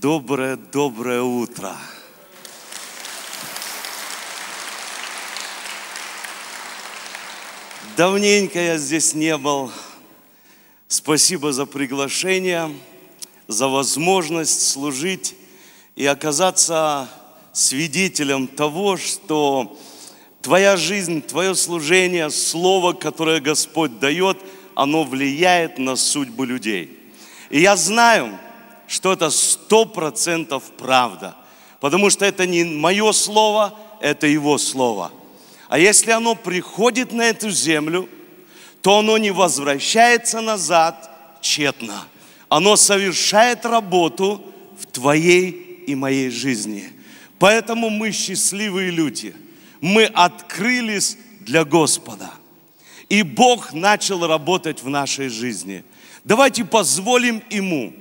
Доброе-доброе утро. Давненько я здесь не был. Спасибо за приглашение, за возможность служить и оказаться свидетелем того, что твоя жизнь, твое служение, слово, которое Господь дает, оно влияет на судьбу людей. И я знаю, что это сто процентов правда. Потому что это не мое слово, это его слово. А если оно приходит на эту землю, то оно не возвращается назад тщетно. Оно совершает работу в твоей и моей жизни. Поэтому мы счастливые люди. Мы открылись для Господа. И Бог начал работать в нашей жизни. Давайте позволим Ему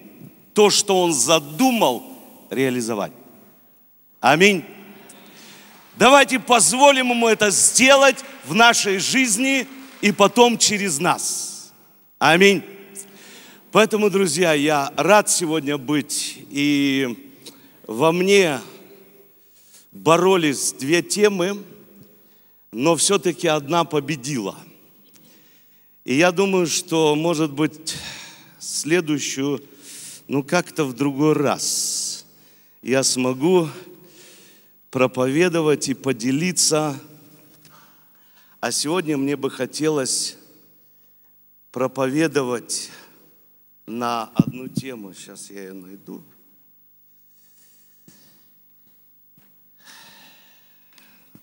то, что Он задумал, реализовать. Аминь. Давайте позволим Ему это сделать в нашей жизни и потом через нас. Аминь. Поэтому, друзья, я рад сегодня быть. И во мне боролись две темы, но все-таки одна победила. И я думаю, что, может быть, следующую ну как-то в другой раз я смогу проповедовать и поделиться. А сегодня мне бы хотелось проповедовать на одну тему. Сейчас я ее найду.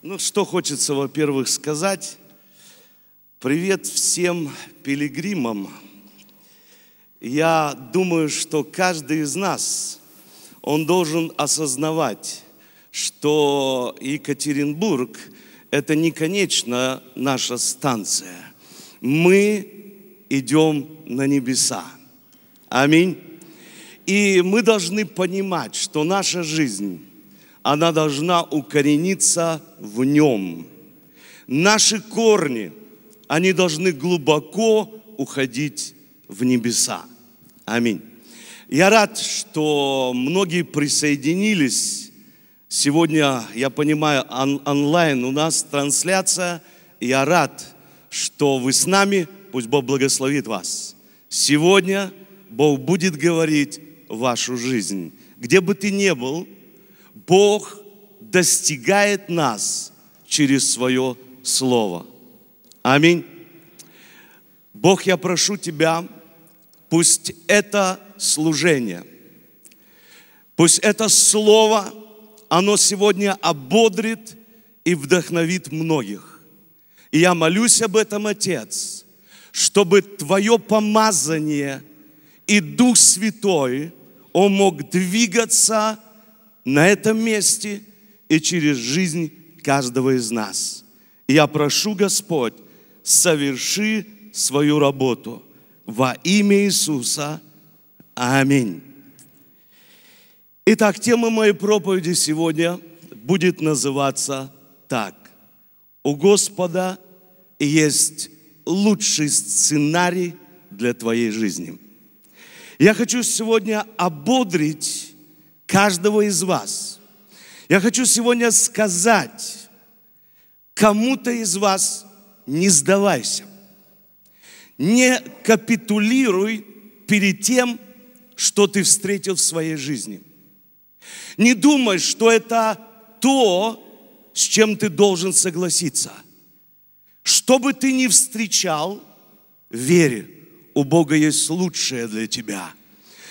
Ну, что хочется, во-первых, сказать. Привет всем пилигримам, я думаю, что каждый из нас, он должен осознавать, что Екатеринбург – это не конечная наша станция. Мы идем на небеса. Аминь. И мы должны понимать, что наша жизнь, она должна укорениться в нем. Наши корни, они должны глубоко уходить в небеса. Аминь. Я рад, что многие присоединились. Сегодня, я понимаю, он, онлайн у нас трансляция. Я рад, что вы с нами. Пусть Бог благословит вас. Сегодня Бог будет говорить вашу жизнь. Где бы ты ни был, Бог достигает нас через свое слово. Аминь. Бог, я прошу Тебя, Пусть это служение, пусть это слово, оно сегодня ободрит и вдохновит многих. И я молюсь об этом, Отец, чтобы Твое помазание и Дух Святой, Он мог двигаться на этом месте и через жизнь каждого из нас. И я прошу, Господь, соверши свою работу – во имя Иисуса. Аминь. Итак, тема моей проповеди сегодня будет называться так. У Господа есть лучший сценарий для твоей жизни. Я хочу сегодня ободрить каждого из вас. Я хочу сегодня сказать кому-то из вас, не сдавайся. Не капитулируй перед тем, что ты встретил в своей жизни. Не думай, что это то, с чем ты должен согласиться. Что бы ты ни встречал, верь, у Бога есть лучшее для тебя.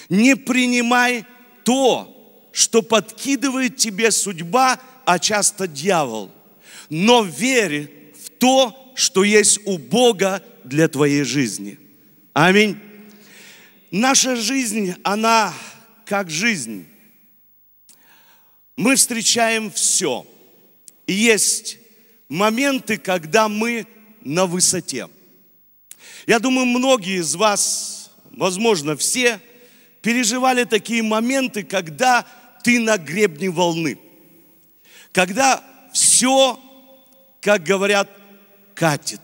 Не принимай то, что подкидывает тебе судьба, а часто дьявол. Но верь в то, что есть у Бога для твоей жизни. Аминь. Наша жизнь, она как жизнь. Мы встречаем все. И есть моменты, когда мы на высоте. Я думаю, многие из вас, возможно, все, переживали такие моменты, когда ты на гребне волны. Когда все, как говорят, катит.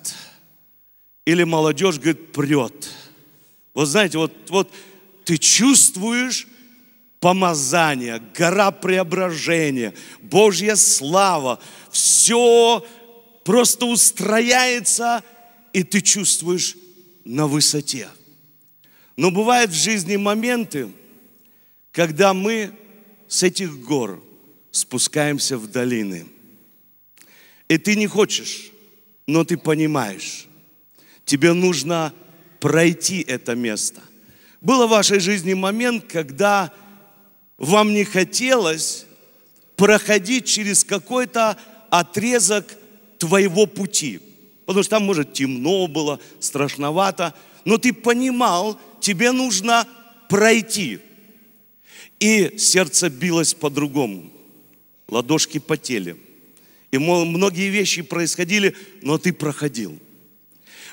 Или молодежь, говорит, прет. Вот знаете, вот, вот ты чувствуешь помазание, гора преображения, Божья слава, все просто устрояется, и ты чувствуешь на высоте. Но бывают в жизни моменты, когда мы с этих гор спускаемся в долины. И ты не хочешь, но ты понимаешь, Тебе нужно пройти это место. Было в вашей жизни момент, когда вам не хотелось проходить через какой-то отрезок твоего пути. Потому что там, может, темно было, страшновато, но ты понимал, тебе нужно пройти. И сердце билось по-другому. Ладошки потели. И многие вещи происходили, но ты проходил.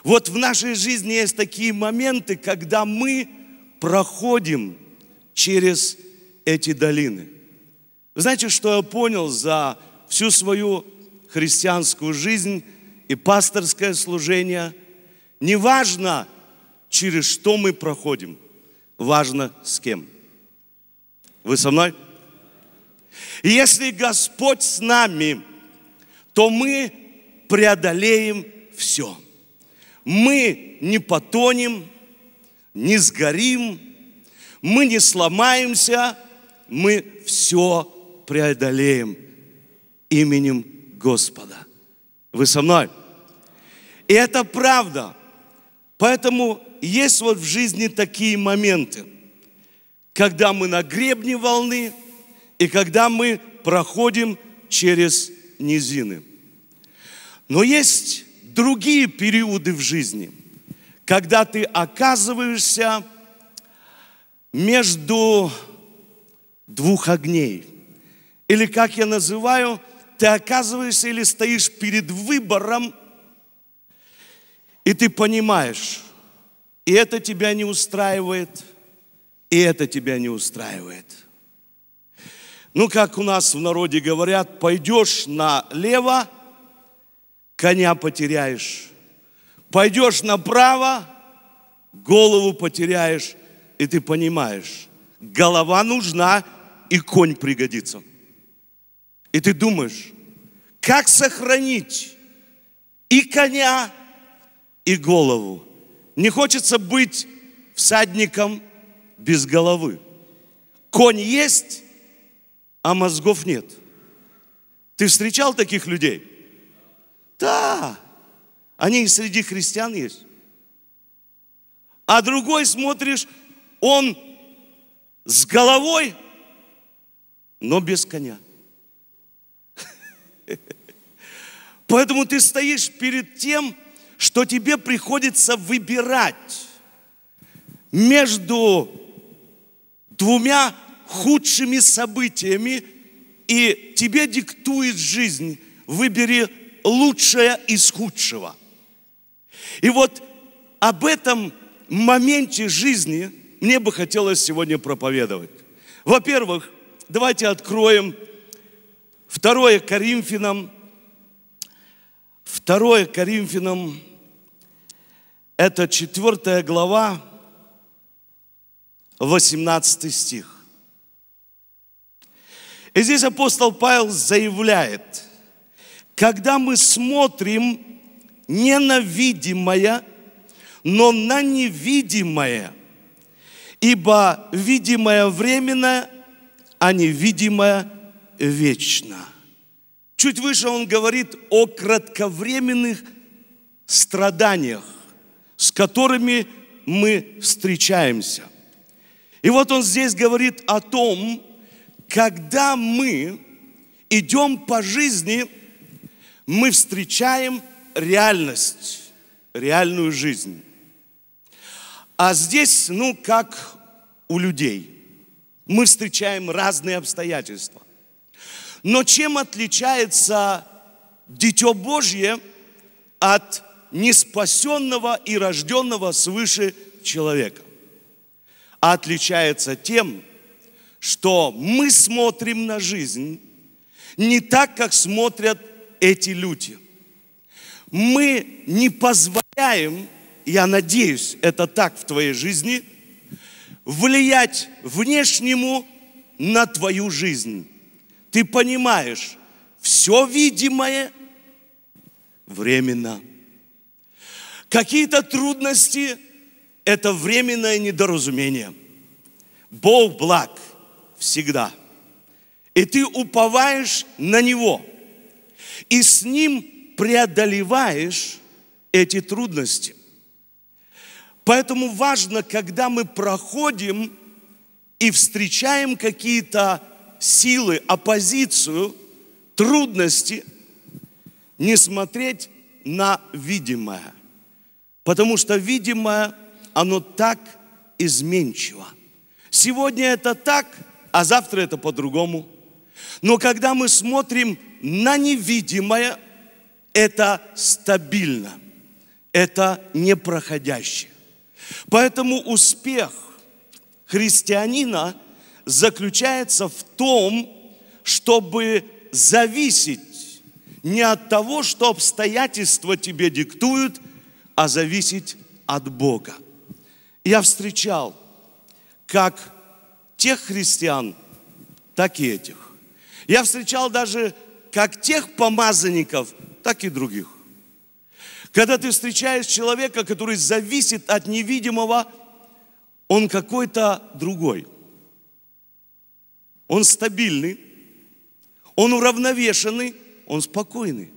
Вот в нашей жизни есть такие моменты, когда мы проходим через эти долины. знаете, что я понял за всю свою христианскую жизнь и пасторское служение? Неважно, через что мы проходим, важно с кем. Вы со мной? Если Господь с нами, то мы преодолеем все мы не потонем, не сгорим, мы не сломаемся, мы все преодолеем именем Господа. Вы со мной? И это правда. Поэтому есть вот в жизни такие моменты, когда мы на гребне волны и когда мы проходим через низины. Но есть другие периоды в жизни, когда ты оказываешься между двух огней. Или, как я называю, ты оказываешься или стоишь перед выбором, и ты понимаешь, и это тебя не устраивает, и это тебя не устраивает. Ну, как у нас в народе говорят, пойдешь налево – коня потеряешь. Пойдешь направо, голову потеряешь, и ты понимаешь, голова нужна, и конь пригодится. И ты думаешь, как сохранить и коня, и голову. Не хочется быть всадником без головы. Конь есть, а мозгов нет. Ты встречал таких людей? Да, они и среди христиан есть. А другой смотришь, он с головой, но без коня. Поэтому ты стоишь перед тем, что тебе приходится выбирать между двумя худшими событиями, и тебе диктует жизнь, выбери лучшее из худшего. И вот об этом моменте жизни мне бы хотелось сегодня проповедовать. Во-первых, давайте откроем 2 Коринфянам, 2 Коринфянам, это 4 глава, 18 стих. И здесь апостол Павел заявляет – когда мы смотрим не на видимое, но на невидимое, ибо видимое временно, а невидимое вечно. Чуть выше он говорит о кратковременных страданиях, с которыми мы встречаемся. И вот он здесь говорит о том, когда мы идем по жизни – мы встречаем реальность, реальную жизнь. А здесь, ну, как у людей. Мы встречаем разные обстоятельства. Но чем отличается дитё Божье от неспасенного и рожденного свыше человека? А отличается тем, что мы смотрим на жизнь не так, как смотрят эти люди. Мы не позволяем, я надеюсь, это так в твоей жизни, влиять внешнему на твою жизнь. Ты понимаешь, все видимое временно. Какие-то трудности – это временное недоразумение. Бог благ всегда. И ты уповаешь на Него – и с ним преодолеваешь эти трудности. Поэтому важно, когда мы проходим и встречаем какие-то силы, оппозицию, трудности, не смотреть на видимое. Потому что видимое, оно так изменчиво. Сегодня это так, а завтра это по-другому. Но когда мы смотрим на невидимое – это стабильно, это непроходящее. Поэтому успех христианина заключается в том, чтобы зависеть не от того, что обстоятельства тебе диктуют, а зависеть от Бога. Я встречал как тех христиан, так и этих. Я встречал даже как тех помазанников, так и других. Когда ты встречаешь человека, который зависит от невидимого, он какой-то другой. Он стабильный, он уравновешенный, он спокойный.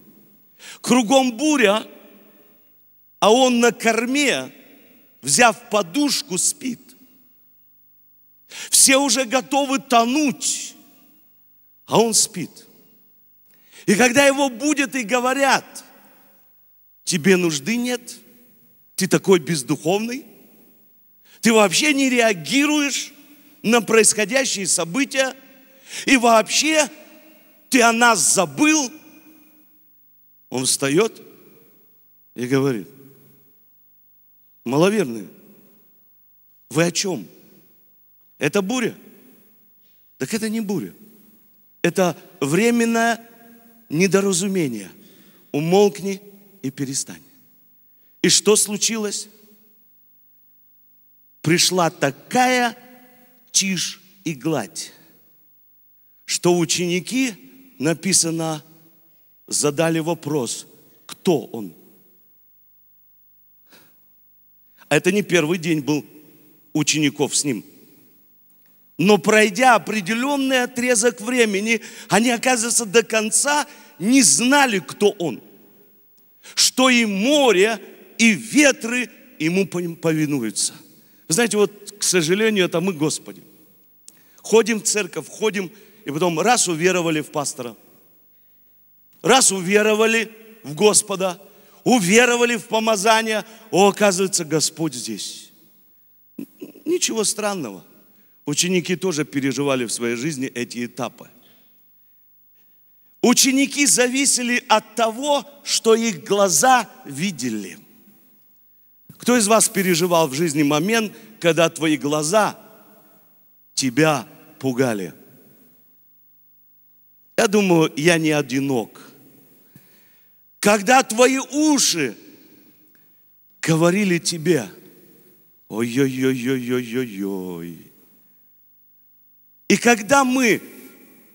Кругом буря, а он на корме, взяв подушку, спит. Все уже готовы тонуть, а он спит. И когда его будет и говорят, тебе нужды нет, ты такой бездуховный, ты вообще не реагируешь на происходящие события, и вообще ты о нас забыл, он встает и говорит, маловерные, вы о чем? Это буря? Так это не буря. Это временная недоразумение. Умолкни и перестань. И что случилось? Пришла такая тишь и гладь, что ученики, написано, задали вопрос, кто он? А это не первый день был учеников с ним – но пройдя определенный отрезок времени, они, оказывается, до конца не знали, кто он. Что и море, и ветры ему повинуются. знаете, вот, к сожалению, это мы, Господи. Ходим в церковь, ходим, и потом раз уверовали в пастора, раз уверовали в Господа, уверовали в помазание, о, оказывается, Господь здесь. Ничего странного – Ученики тоже переживали в своей жизни эти этапы. Ученики зависели от того, что их глаза видели. Кто из вас переживал в жизни момент, когда твои глаза тебя пугали? Я думаю, я не одинок. Когда твои уши говорили тебе, ой-ой-ой-ой-ой-ой-ой, и когда мы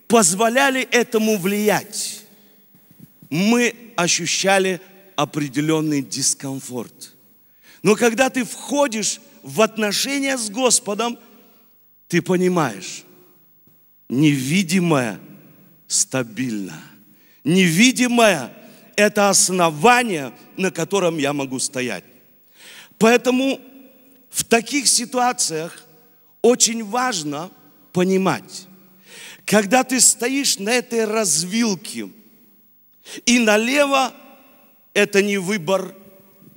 позволяли этому влиять, мы ощущали определенный дискомфорт. Но когда ты входишь в отношения с Господом, ты понимаешь, невидимое стабильно. Невидимое – это основание, на котором я могу стоять. Поэтому в таких ситуациях очень важно понимать. Когда ты стоишь на этой развилке, и налево это не выбор,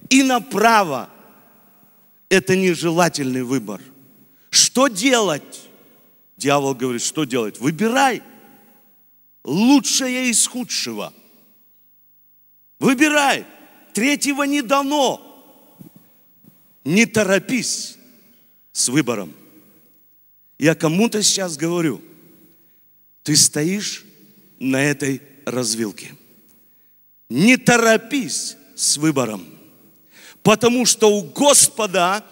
и направо это нежелательный выбор. Что делать? Дьявол говорит, что делать? Выбирай лучшее из худшего. Выбирай. Третьего не дано. Не торопись с выбором. Я кому-то сейчас говорю, ты стоишь на этой развилке. Не торопись с выбором, потому что у Господа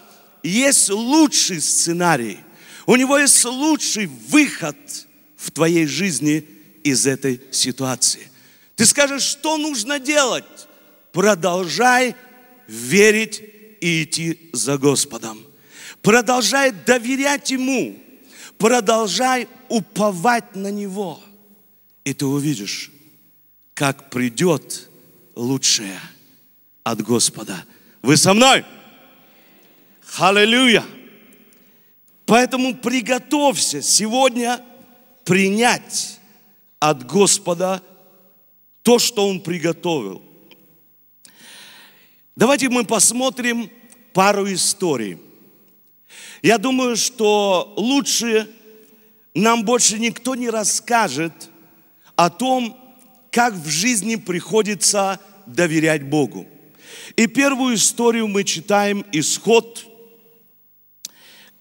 есть лучший сценарий, у него есть лучший выход в твоей жизни из этой ситуации. Ты скажешь, что нужно делать? Продолжай верить и идти за Господом. Продолжай доверять Ему продолжай уповать на Него. И ты увидишь, как придет лучшее от Господа. Вы со мной? Аллилуйя! Поэтому приготовься сегодня принять от Господа то, что Он приготовил. Давайте мы посмотрим пару историй – я думаю, что лучше нам больше никто не расскажет о том, как в жизни приходится доверять Богу. И первую историю мы читаем «Исход».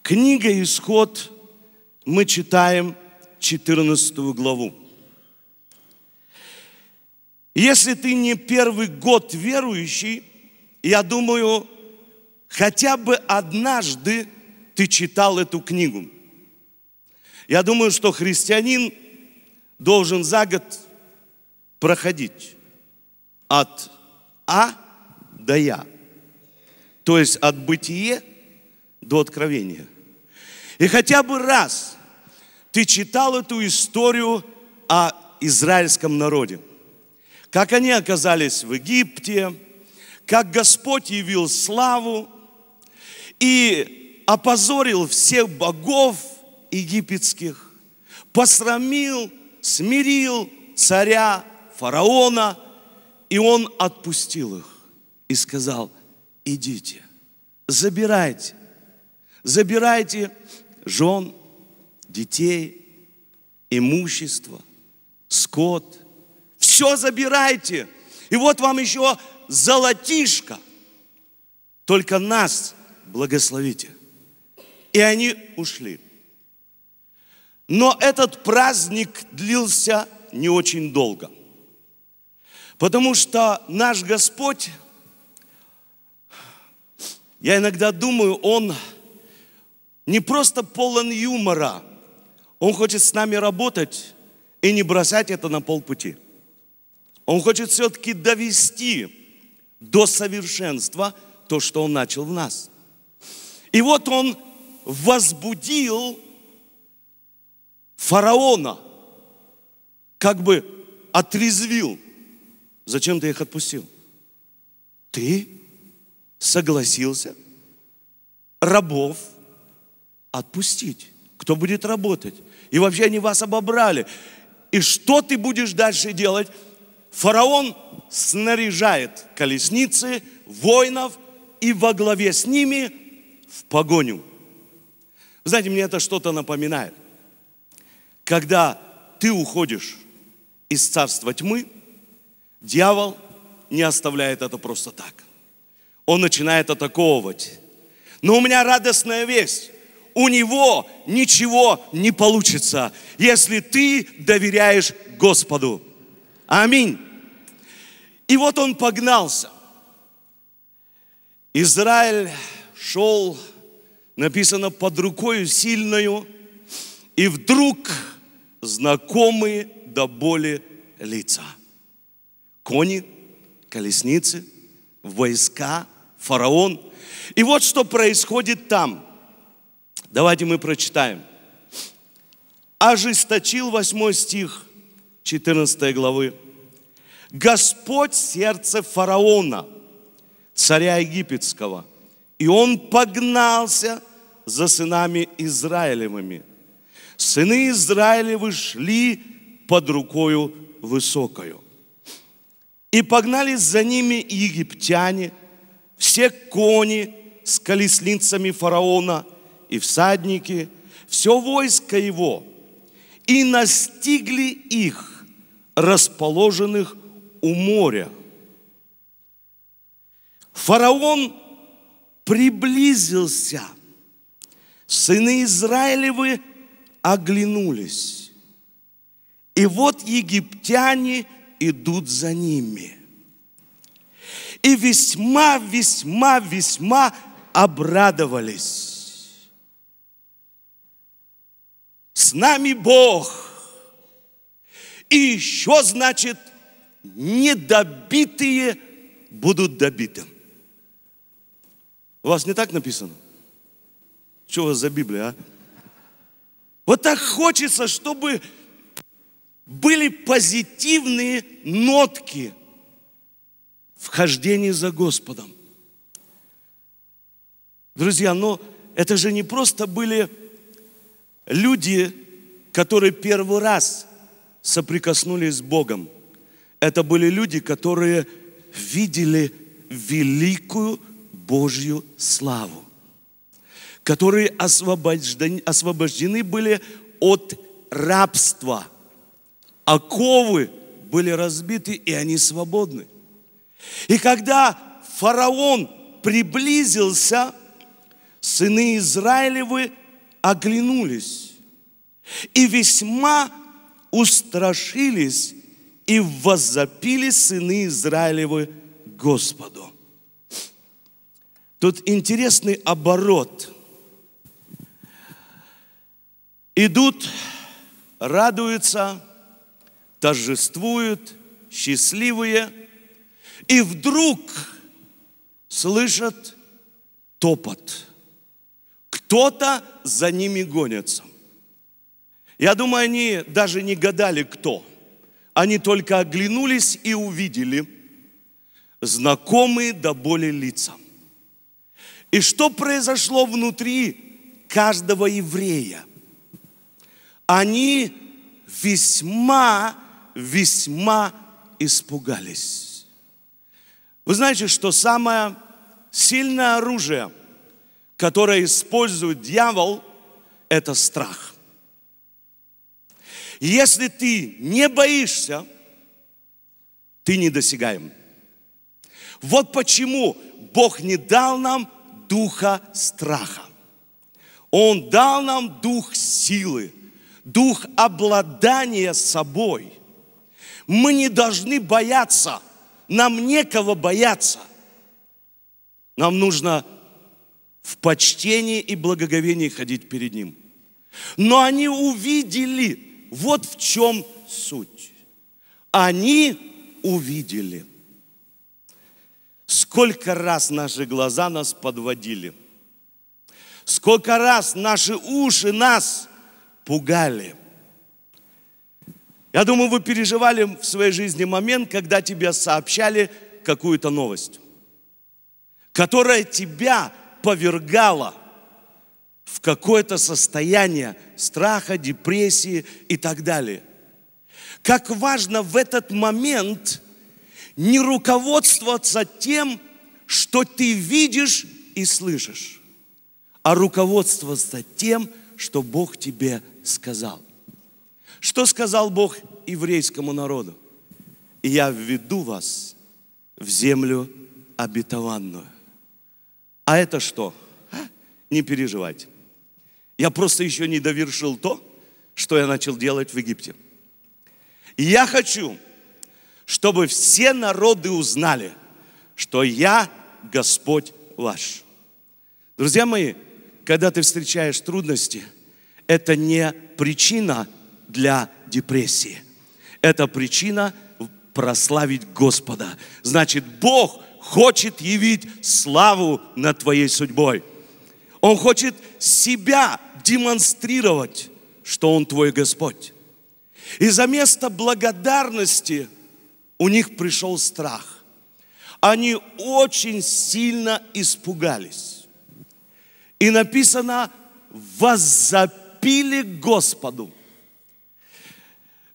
Книга «Исход» мы читаем 14 главу. Если ты не первый год верующий, я думаю, хотя бы однажды ты читал эту книгу. Я думаю, что христианин должен за год проходить от А до Я. То есть от бытие до откровения. И хотя бы раз ты читал эту историю о израильском народе. Как они оказались в Египте, как Господь явил славу. И опозорил всех богов египетских, посрамил, смирил царя, фараона, и он отпустил их и сказал, идите, забирайте, забирайте жен, детей, имущество, скот, все забирайте. И вот вам еще золотишко. Только нас благословите. И они ушли. Но этот праздник длился не очень долго. Потому что наш Господь, я иногда думаю, Он не просто полон юмора, Он хочет с нами работать и не бросать это на полпути. Он хочет все-таки довести до совершенства то, что Он начал в нас. И вот Он возбудил фараона, как бы отрезвил. Зачем ты их отпустил? Ты согласился рабов отпустить. Кто будет работать? И вообще они вас обобрали. И что ты будешь дальше делать? Фараон снаряжает колесницы, воинов и во главе с ними в погоню. Вы знаете, мне это что-то напоминает. Когда ты уходишь из царства тьмы, дьявол не оставляет это просто так. Он начинает атаковывать. Но у меня радостная весть. У него ничего не получится, если ты доверяешь Господу. Аминь. И вот он погнался. Израиль шел написано под рукою сильною, и вдруг знакомые до боли лица. Кони, колесницы, войска, фараон. И вот что происходит там. Давайте мы прочитаем. Ожесточил 8 стих 14 главы. Господь сердце фараона, царя египетского – и он погнался за сынами Израилевыми. Сыны Израилевы шли под рукою высокою. И погнались за ними египтяне, все кони с колесницами фараона и всадники, все войско его, и настигли их, расположенных у моря. Фараон – приблизился. Сыны Израилевы оглянулись. И вот египтяне идут за ними. И весьма, весьма, весьма обрадовались. С нами Бог. И еще, значит, недобитые будут добиты. У вас не так написано? Что у вас за Библия, а? Вот так хочется, чтобы были позитивные нотки в хождении за Господом. Друзья, но это же не просто были люди, которые первый раз соприкоснулись с Богом. Это были люди, которые видели великую Божью славу, которые освобождены, освобождены были от рабства. Оковы были разбиты, и они свободны. И когда фараон приблизился, сыны Израилевы оглянулись и весьма устрашились и возопили сыны Израилевы Господу. Тут интересный оборот. Идут, радуются, торжествуют, счастливые, и вдруг слышат топот. Кто-то за ними гонится. Я думаю, они даже не гадали, кто. Они только оглянулись и увидели знакомые до боли лицам. И что произошло внутри каждого еврея? Они весьма, весьма испугались. Вы знаете, что самое сильное оружие, которое использует дьявол, это страх. Если ты не боишься, ты недосягаем. Вот почему Бог не дал нам духа страха. Он дал нам дух силы, дух обладания собой. Мы не должны бояться, нам некого бояться. Нам нужно в почтении и благоговении ходить перед Ним. Но они увидели, вот в чем суть. Они увидели – Сколько раз наши глаза нас подводили. Сколько раз наши уши нас пугали. Я думаю, вы переживали в своей жизни момент, когда тебе сообщали какую-то новость, которая тебя повергала в какое-то состояние страха, депрессии и так далее. Как важно в этот момент – не руководствоваться тем, что ты видишь и слышишь, а руководствоваться тем, что Бог тебе сказал. Что сказал Бог еврейскому народу? «Я введу вас в землю обетованную». А это что? А? Не переживайте. Я просто еще не довершил то, что я начал делать в Египте. И я хочу, чтобы все народы узнали, что я Господь ваш. Друзья мои, когда ты встречаешь трудности, это не причина для депрессии. Это причина прославить Господа. Значит, Бог хочет явить славу над твоей судьбой. Он хочет себя демонстрировать, что Он твой Господь. И за место благодарности – у них пришел страх. Они очень сильно испугались. И написано, возопили Господу.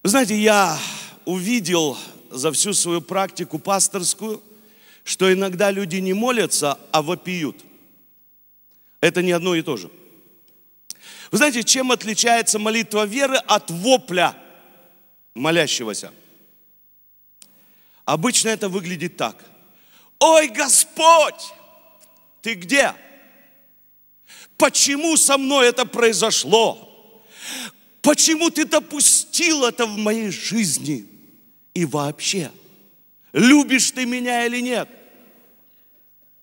знаете, я увидел за всю свою практику пасторскую, что иногда люди не молятся, а вопиют. Это не одно и то же. Вы знаете, чем отличается молитва веры от вопля молящегося? Обычно это выглядит так. Ой, Господь, ты где? Почему со мной это произошло? Почему ты допустил это в моей жизни? И вообще, любишь ты меня или нет?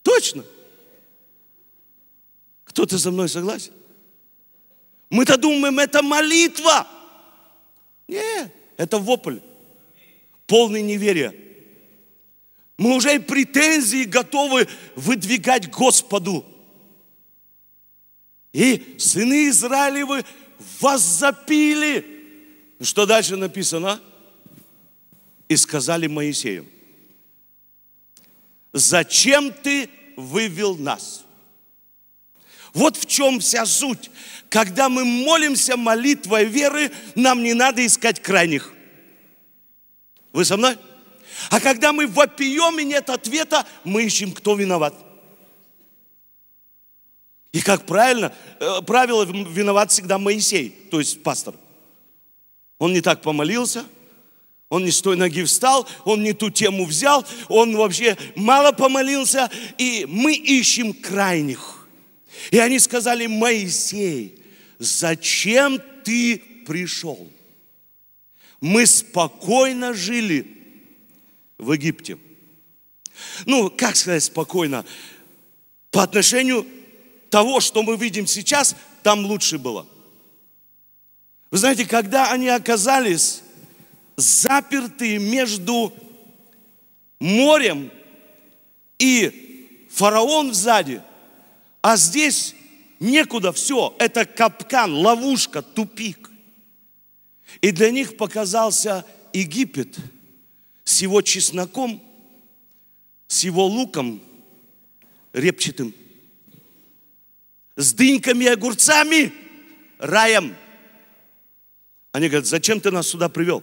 Точно. Кто-то за мной согласен? Мы-то думаем, это молитва. Нет, это вопль. Полный неверия. Мы уже и претензии готовы выдвигать Господу. И сыны Израилевы воззапили. Ну, что дальше написано? И сказали Моисею, зачем ты вывел нас? Вот в чем вся суть. Когда мы молимся молитвой веры, нам не надо искать крайних. Вы со мной? А когда мы вопием и нет ответа, мы ищем, кто виноват. И как правильно, э, правило, виноват всегда Моисей, то есть пастор. Он не так помолился, он не с той ноги встал, он не ту тему взял, он вообще мало помолился, и мы ищем крайних. И они сказали, Моисей, зачем ты пришел? Мы спокойно жили в Египте. Ну, как сказать спокойно, по отношению того, что мы видим сейчас, там лучше было. Вы знаете, когда они оказались заперты между морем и фараон сзади, а здесь некуда все, это капкан, ловушка, тупик. И для них показался Египет – с его чесноком, с его луком репчатым, с дыньками и огурцами, раем. Они говорят, зачем ты нас сюда привел?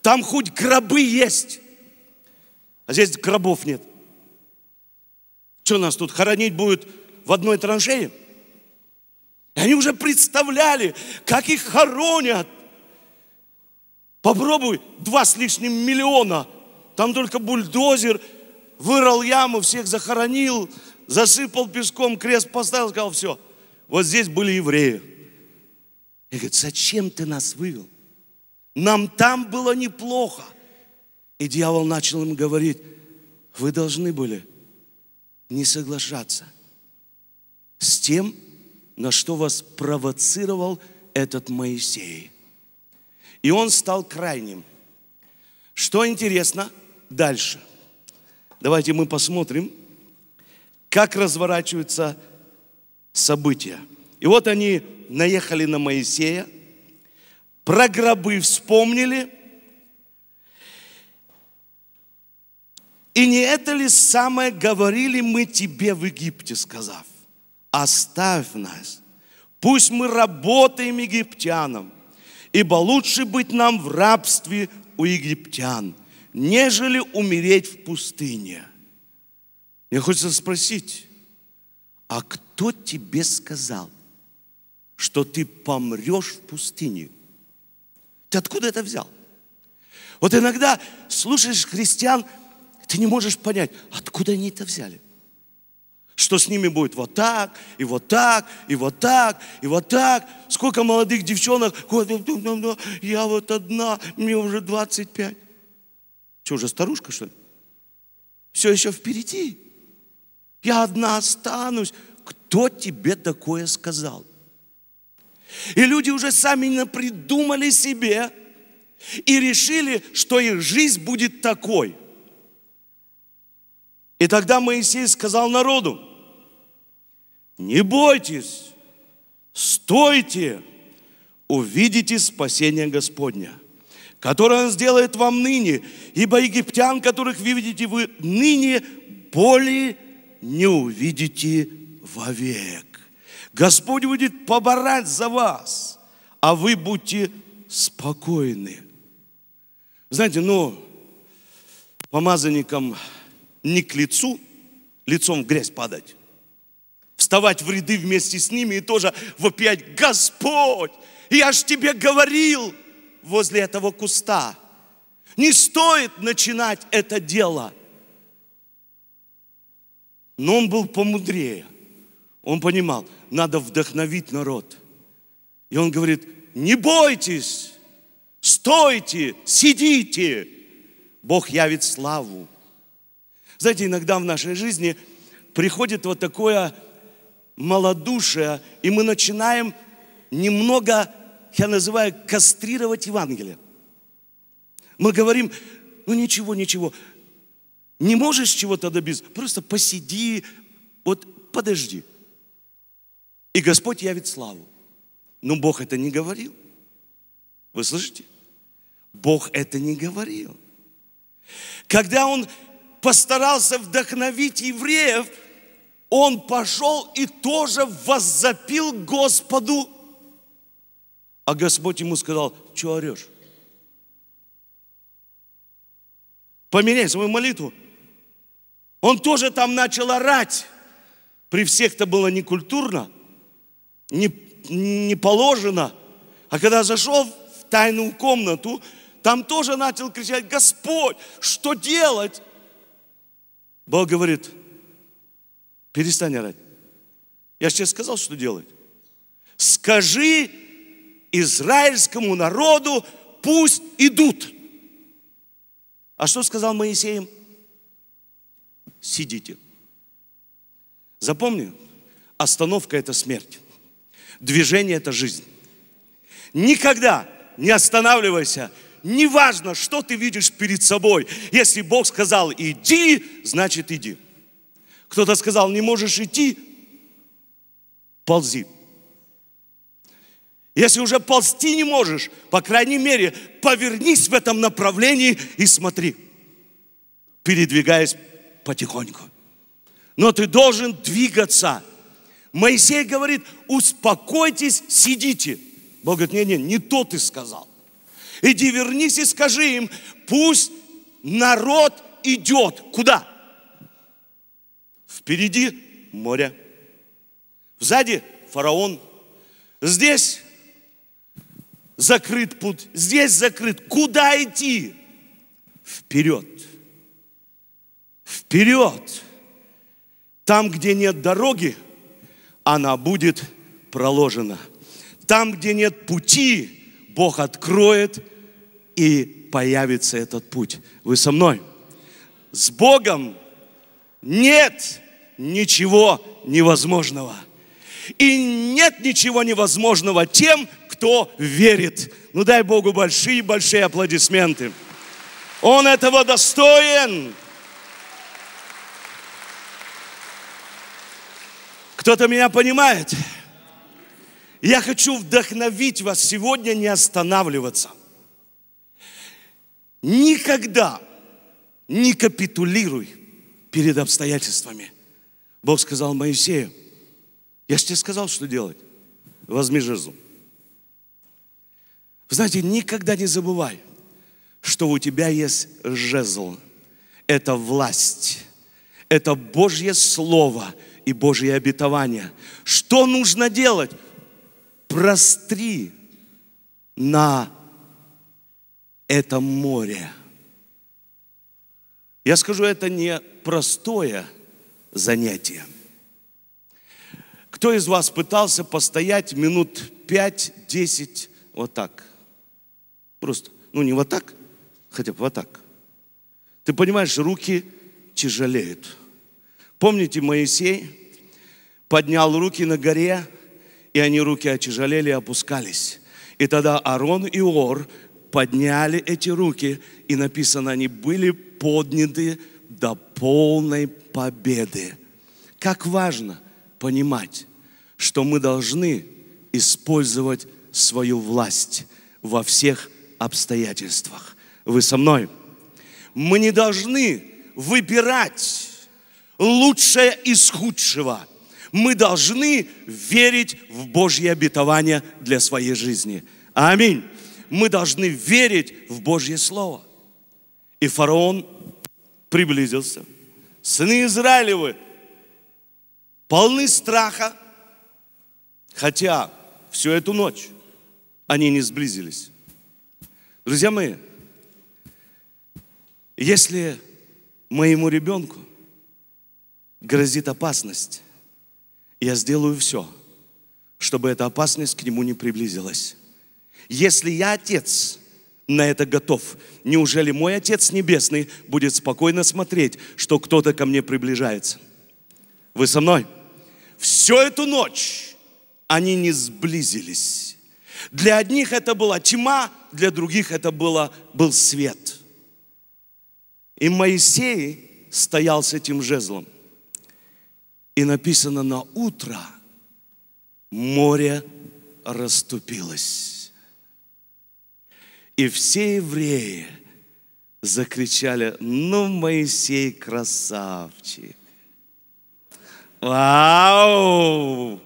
Там хоть гробы есть, а здесь гробов нет. Что нас тут хоронить будет в одной траншее? И они уже представляли, как их хоронят. Попробуй два с лишним миллиона. Там только бульдозер вырыл яму, всех захоронил, засыпал песком, крест поставил, сказал, все. Вот здесь были евреи. И говорит, зачем ты нас вывел? Нам там было неплохо. И дьявол начал им говорить, вы должны были не соглашаться с тем, на что вас провоцировал этот Моисей. И он стал крайним. Что интересно дальше? Давайте мы посмотрим, как разворачиваются события. И вот они наехали на Моисея, про гробы вспомнили. И не это ли самое говорили мы тебе в Египте, сказав, оставь нас, пусть мы работаем египтянам – Ибо лучше быть нам в рабстве у египтян, нежели умереть в пустыне. Мне хочется спросить, а кто тебе сказал, что ты помрешь в пустыне? Ты откуда это взял? Вот иногда слушаешь христиан, ты не можешь понять, откуда они это взяли что с ними будет вот так, и вот так, и вот так, и вот так. Сколько молодых девчонок ходят, «Ну, ну, ну, я вот одна, мне уже 25. Что, уже старушка, что ли? Все еще впереди. Я одна останусь. Кто тебе такое сказал? И люди уже сами придумали себе и решили, что их жизнь будет такой. И тогда Моисей сказал народу, не бойтесь, стойте, увидите спасение Господня, которое Он сделает вам ныне, ибо египтян, которых видите вы ныне, более не увидите вовек. Господь будет поборать за вас, а вы будьте спокойны. Знаете, ну, помазанникам не к лицу, лицом в грязь падать, вставать в ряды вместе с ними и тоже вопиять, Господь, я ж тебе говорил возле этого куста. Не стоит начинать это дело. Но он был помудрее. Он понимал, надо вдохновить народ. И он говорит, не бойтесь, стойте, сидите. Бог явит славу. Знаете, иногда в нашей жизни приходит вот такое малодушие, и мы начинаем немного, я называю, кастрировать Евангелие. Мы говорим, ну ничего, ничего, не можешь чего-то добиться, просто посиди, вот подожди. И Господь явит славу. Но Бог это не говорил. Вы слышите? Бог это не говорил. Когда Он постарался вдохновить евреев – он пошел и тоже воззапил Господу. А Господь ему сказал, что орешь? Поменяй свою молитву. Он тоже там начал орать. При всех-то было не культурно, не, не положено. А когда зашел в тайную комнату, там тоже начал кричать, Господь, что делать? Бог говорит, Перестань орать. Я же тебе сказал, что делать. Скажи израильскому народу, пусть идут. А что сказал Моисеем? Сидите. Запомни, остановка – это смерть. Движение – это жизнь. Никогда не останавливайся. Неважно, что ты видишь перед собой. Если Бог сказал «иди», значит «иди». Кто-то сказал, не можешь идти, ползи. Если уже ползти не можешь, по крайней мере, повернись в этом направлении и смотри, передвигаясь потихоньку. Но ты должен двигаться. Моисей говорит, успокойтесь, сидите. Бог говорит, не, не, не то ты сказал. Иди вернись и скажи им, пусть народ идет. Куда? Впереди море. Сзади фараон. Здесь закрыт путь, здесь закрыт. Куда идти? Вперед. Вперед. Там, где нет дороги, она будет проложена. Там, где нет пути, Бог откроет и появится этот путь. Вы со мной? С Богом нет ничего невозможного. И нет ничего невозможного тем, кто верит. Ну дай Богу большие-большие аплодисменты. Он этого достоин. Кто-то меня понимает? Я хочу вдохновить вас сегодня не останавливаться. Никогда не капитулируй перед обстоятельствами – Бог сказал Моисею, я же тебе сказал, что делать. Возьми жезл. знаете, никогда не забывай, что у тебя есть жезл. Это власть, это Божье Слово и Божье обетование. Что нужно делать? Простри на это море. Я скажу, это не простое – занятие. Кто из вас пытался постоять минут 5-10 вот так? Просто, ну не вот так, хотя бы вот так. Ты понимаешь, руки тяжелеют. Помните, Моисей поднял руки на горе, и они руки отяжелели и опускались. И тогда Арон и Ор подняли эти руки, и написано, они были подняты до полной победы. Как важно понимать, что мы должны использовать свою власть во всех обстоятельствах. Вы со мной? Мы не должны выбирать лучшее из худшего. Мы должны верить в Божье обетование для своей жизни. Аминь. Мы должны верить в Божье Слово. И фараон приблизился – сыны Израилевы, полны страха, хотя всю эту ночь они не сблизились. Друзья мои, если моему ребенку грозит опасность, я сделаю все, чтобы эта опасность к нему не приблизилась. Если я отец, на это готов. Неужели мой Отец Небесный будет спокойно смотреть, что кто-то ко мне приближается? Вы со мной? Всю эту ночь они не сблизились. Для одних это была тьма, для других это было, был свет. И Моисей стоял с этим жезлом. И написано, на утро море расступилось. И все евреи закричали, ну, Моисей красавчик. Вау!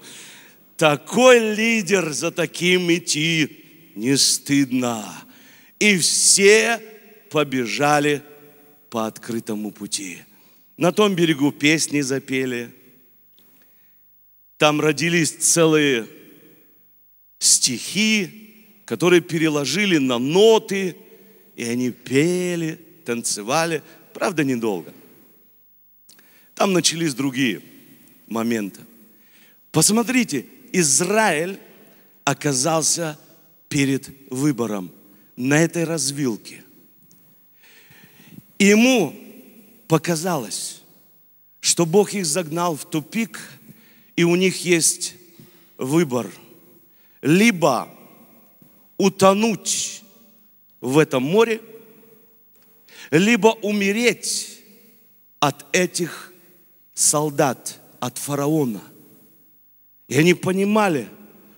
Такой лидер за таким идти не стыдно. И все побежали по открытому пути. На том берегу песни запели. Там родились целые стихи, которые переложили на ноты, и они пели, танцевали, правда, недолго. Там начались другие моменты. Посмотрите, Израиль оказался перед выбором на этой развилке. ему показалось, что Бог их загнал в тупик, и у них есть выбор. Либо утонуть в этом море, либо умереть от этих солдат, от фараона. И они понимали,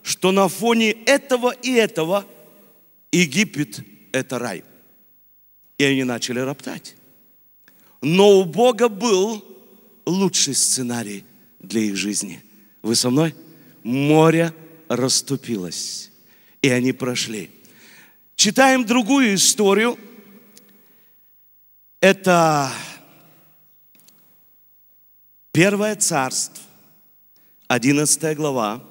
что на фоне этого и этого Египет – это рай. И они начали роптать. Но у Бога был лучший сценарий для их жизни. Вы со мной? Море расступилось и они прошли. Читаем другую историю. Это Первое царство, 11 глава,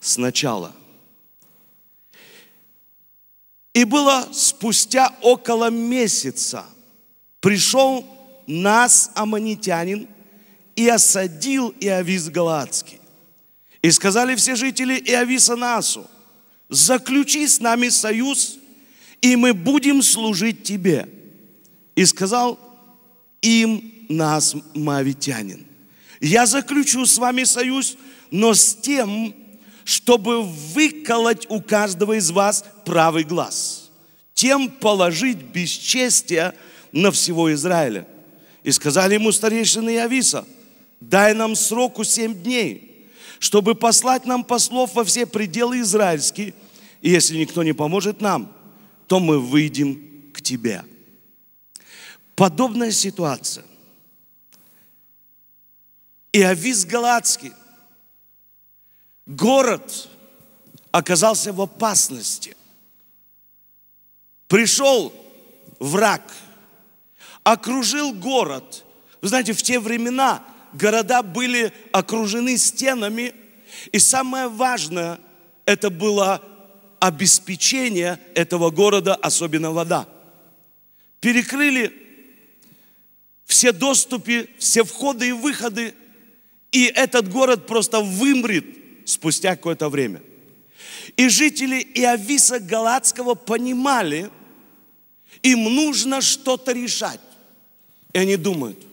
сначала. И было спустя около месяца, пришел нас, аммонитянин, и осадил Иовис Галатский. И сказали все жители Иовиса Насу – заключи с нами союз, и мы будем служить тебе. И сказал им нас мавитянин. Я заключу с вами союз, но с тем, чтобы выколоть у каждого из вас правый глаз, тем положить бесчестие на всего Израиля. И сказали ему старейшины Явиса, дай нам сроку семь дней – чтобы послать нам послов во все пределы израильские. И если никто не поможет нам, то мы выйдем к тебе. Подобная ситуация. И Иовис Галатский, город оказался в опасности. Пришел враг, окружил город. Вы знаете, в те времена – города были окружены стенами, и самое важное, это было обеспечение этого города, особенно вода. Перекрыли все доступы, все входы и выходы, и этот город просто вымрет спустя какое-то время. И жители Иовиса Галатского понимали, им нужно что-то решать. И они думают –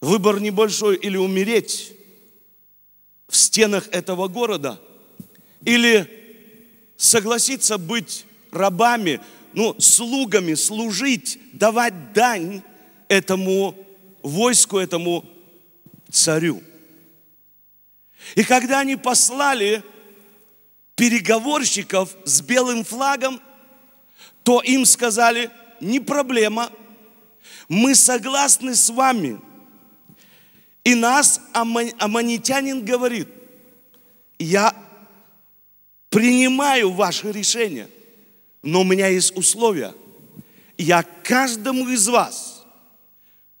Выбор небольшой или умереть в стенах этого города, или согласиться быть рабами, ну, слугами, служить, давать дань этому войску, этому царю. И когда они послали переговорщиков с белым флагом, то им сказали, не проблема, мы согласны с вами – и нас аманитянин говорит, я принимаю ваше решение, но у меня есть условия. Я каждому из вас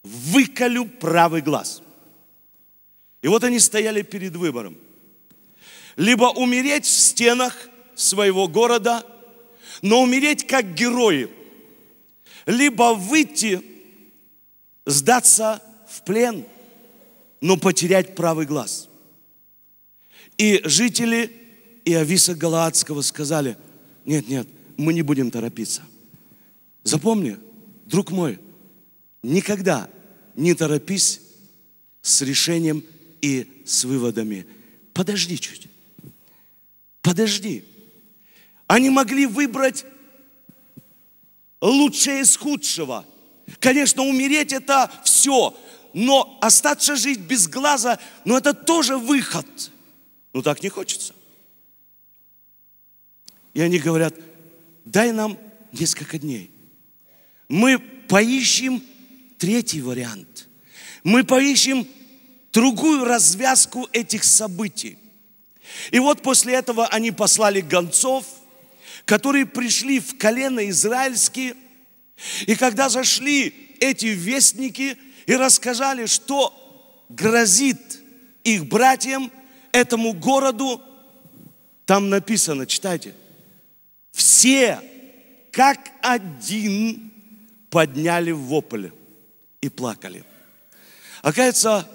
выколю правый глаз. И вот они стояли перед выбором. Либо умереть в стенах своего города, но умереть как герои. Либо выйти, сдаться в плен – но потерять правый глаз. И жители Иовиса Галаадского сказали, нет, нет, мы не будем торопиться. Запомни, друг мой, никогда не торопись с решением и с выводами. Подожди чуть. Подожди. Они могли выбрать лучшее из худшего. Конечно, умереть это все но остаться жить без глаза, ну это тоже выход. Ну так не хочется. И они говорят, дай нам несколько дней. Мы поищем третий вариант. Мы поищем другую развязку этих событий. И вот после этого они послали гонцов, которые пришли в колено израильские. И когда зашли эти вестники – и рассказали, что грозит их братьям, этому городу. Там написано, читайте, все как один подняли вопль и плакали. Оказывается,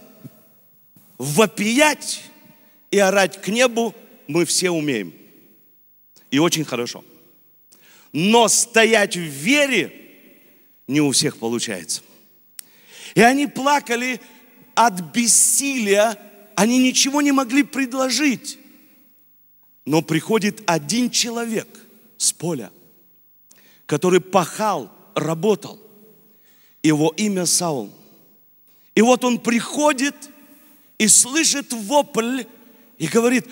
вопиять и орать к небу мы все умеем. И очень хорошо. Но стоять в вере не у всех получается. И они плакали от бессилия, они ничего не могли предложить. Но приходит один человек с поля, который пахал, работал. Его имя Саул. И вот он приходит и слышит вопль и говорит,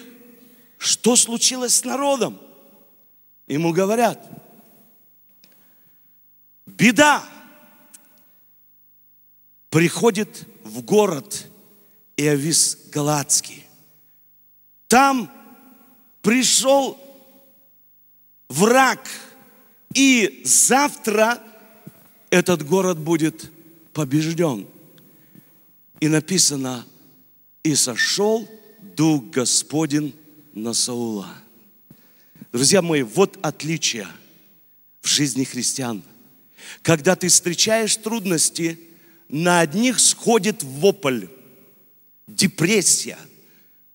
что случилось с народом? Ему говорят, беда, приходит в город Иовис Галатский. Там пришел враг, и завтра этот город будет побежден. И написано, и сошел Дух Господень на Саула. Друзья мои, вот отличие в жизни христиан. Когда ты встречаешь трудности – на одних сходит вопль, депрессия,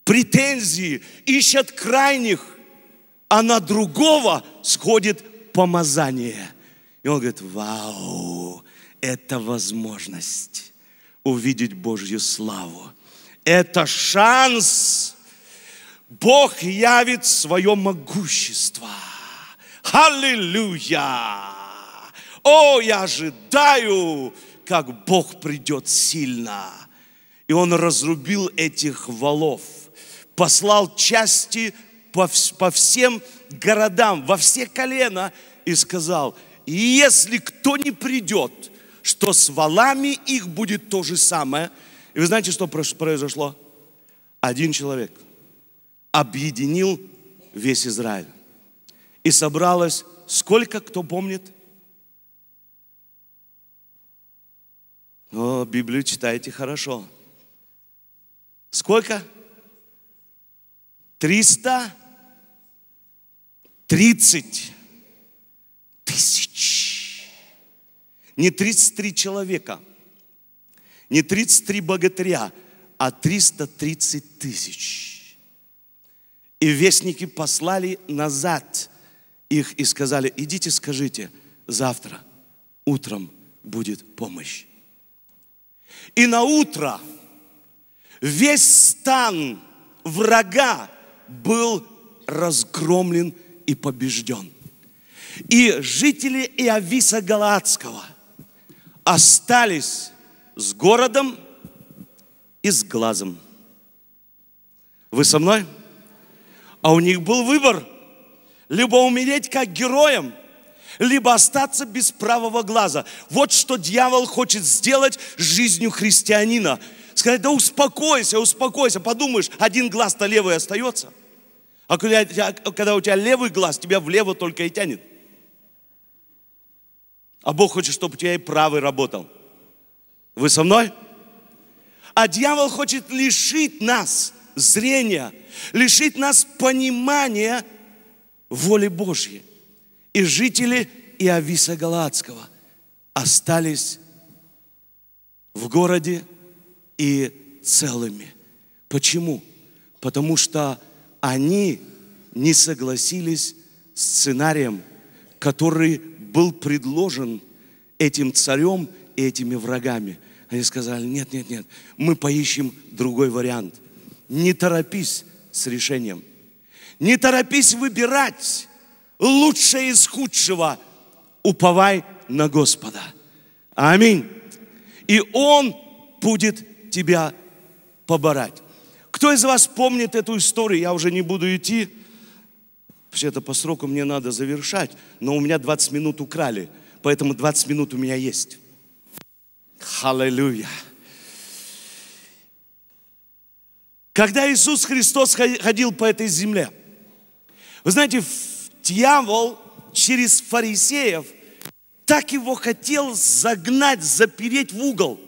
претензии, ищет крайних, а на другого сходит помазание. И он говорит, вау, это возможность увидеть Божью славу. Это шанс. Бог явит свое могущество. Аллилуйя! О, я ожидаю как Бог придет сильно. И он разрубил этих валов, послал части по, по всем городам, во все колена и сказал, если кто не придет, что с валами их будет то же самое. И вы знаете, что произошло? Один человек объединил весь Израиль. И собралось, сколько кто помнит – Но Библию читаете хорошо. Сколько? Триста тридцать тысяч. Не тридцать три человека, не тридцать три богатыря, а триста тридцать тысяч. И вестники послали назад их и сказали, идите скажите, завтра утром будет помощь. И на утро весь стан врага был разгромлен и побежден. И жители Иависа Галаадского остались с городом и с глазом. Вы со мной? А у них был выбор. Либо умереть как героям либо остаться без правого глаза. Вот что дьявол хочет сделать с жизнью христианина. Сказать, да успокойся, успокойся, подумаешь, один глаз-то левый остается. А когда, когда у тебя левый глаз, тебя влево только и тянет. А Бог хочет, чтобы у тебя и правый работал. Вы со мной? А дьявол хочет лишить нас зрения, лишить нас понимания воли Божьей и жители Иовиса Галаадского остались в городе и целыми. Почему? Потому что они не согласились с сценарием, который был предложен этим царем и этими врагами. Они сказали, нет, нет, нет, мы поищем другой вариант. Не торопись с решением. Не торопись выбирать лучшее из худшего. Уповай на Господа. Аминь. И Он будет тебя поборать. Кто из вас помнит эту историю? Я уже не буду идти. Вообще-то по сроку мне надо завершать, но у меня 20 минут украли, поэтому 20 минут у меня есть. Халлелуя. Когда Иисус Христос ходил по этой земле, вы знаете, дьявол через фарисеев так его хотел загнать, запереть в угол,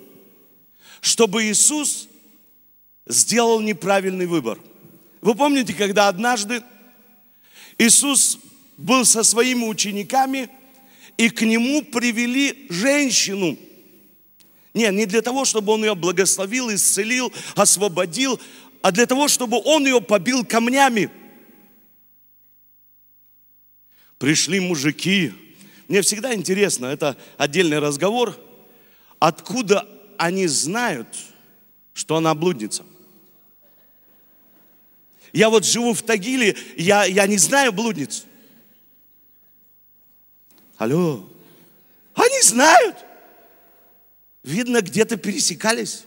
чтобы Иисус сделал неправильный выбор. Вы помните, когда однажды Иисус был со своими учениками, и к нему привели женщину. Не, не для того, чтобы он ее благословил, исцелил, освободил, а для того, чтобы он ее побил камнями – пришли мужики. Мне всегда интересно, это отдельный разговор, откуда они знают, что она блудница. Я вот живу в Тагиле, я, я не знаю блудниц. Алло, они знают. Видно, где-то пересекались.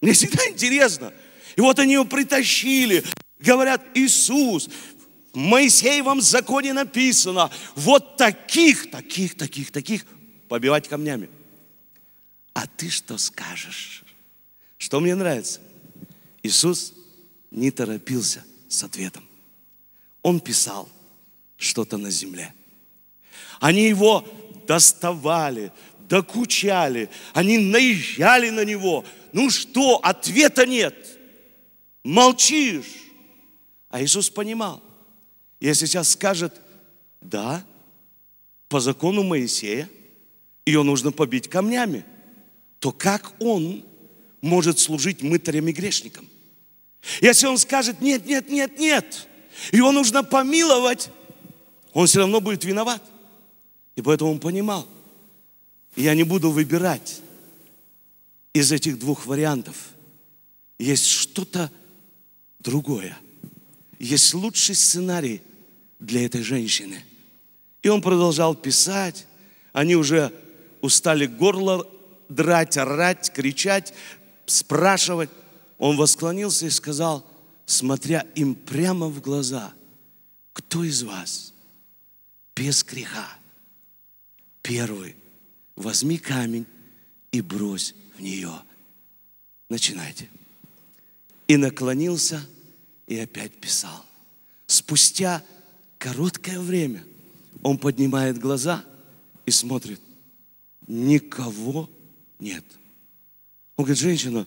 Мне всегда интересно. И вот они ее притащили. Говорят, Иисус, в Моисеевом законе написано, вот таких, таких, таких, таких побивать камнями. А ты что скажешь? Что мне нравится? Иисус не торопился с ответом. Он писал что-то на земле. Они его доставали, докучали, они наезжали на него. Ну что, ответа нет. Молчишь. А Иисус понимал – если сейчас скажет «да», по закону Моисея, ее нужно побить камнями, то как он может служить мытарем и грешником? Если он скажет «нет, нет, нет, нет», его нужно помиловать, он все равно будет виноват. И поэтому он понимал, я не буду выбирать из этих двух вариантов. Есть что-то другое. Есть лучший сценарий – для этой женщины. И он продолжал писать. Они уже устали горло драть, орать, кричать, спрашивать. Он восклонился и сказал, смотря им прямо в глаза, кто из вас без греха первый возьми камень и брось в нее. Начинайте. И наклонился и опять писал. Спустя короткое время он поднимает глаза и смотрит. Никого нет. Он говорит, женщина,